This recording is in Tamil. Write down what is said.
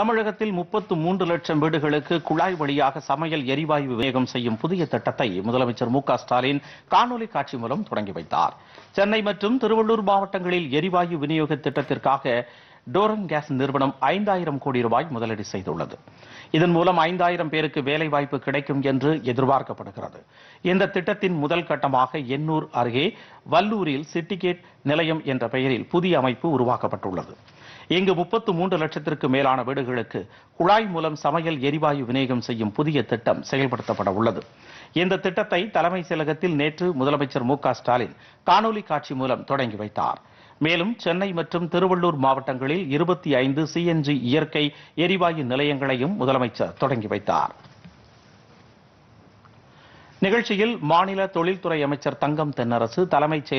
தமிழகத்தில் முப்பத்து மூன்று லட்சம் வீடுகளுக்கு குழாய் வழியாக சமையல் எரிவாயு விநியோகம் செய்யும் புதிய திட்டத்தை முதலமைச்சர் மு ஸ்டாலின் காணொலி காட்சி மூலம் தொடங்கி வைத்தார் சென்னை மற்றும் திருவள்ளூர் மாவட்டங்களில் எரிவாயு விநியோக திட்டத்திற்காக டோரன் கேஸ் நிறுவனம் ஐந்தாயிரம் கோடி ரூபாய் முதலீடு செய்துள்ளது இதன் மூலம் ஐந்தாயிரம் பேருக்கு வேலைவாய்ப்பு கிடைக்கும் என்று எதிர்பார்க்கப்படுகிறது இந்த திட்டத்தின் முதல் கட்டமாக எண்ணூர் அருகே வல்லூரில் சிட்டிகேட் நிலையம் என்ற பெயரில் புதிய அமைப்பு உருவாக்கப்பட்டுள்ளது இங்கு முப்பத்து மூன்று லட்சத்திற்கு மேலான வீடுகளுக்கு குழாய் மூலம் சமையல் எரிவாயு விநியோகம் செய்யும் புதிய திட்டம் செயல்படுத்தப்பட உள்ளது இந்த திட்டத்தை தலைமைச் செயலகத்தில் நேற்று முதலமைச்சர் மு ஸ்டாலின் காணொலி காட்சி மூலம் தொடங்கி வைத்தார் மேலும் சென்னை மற்றும் திருவள்ளூர் மாவட்டங்களில் இருபத்தி ஐந்து சிஎன்ஜி இயற்கை எரிவாயு நிலையங்களையும் முதலமைச்சர் தொடங்கி வைத்தார் நிகழ்ச்சியில் மாநில தொழில்துறை அமைச்சர் தங்கம் தென்னரசு தலைமைச்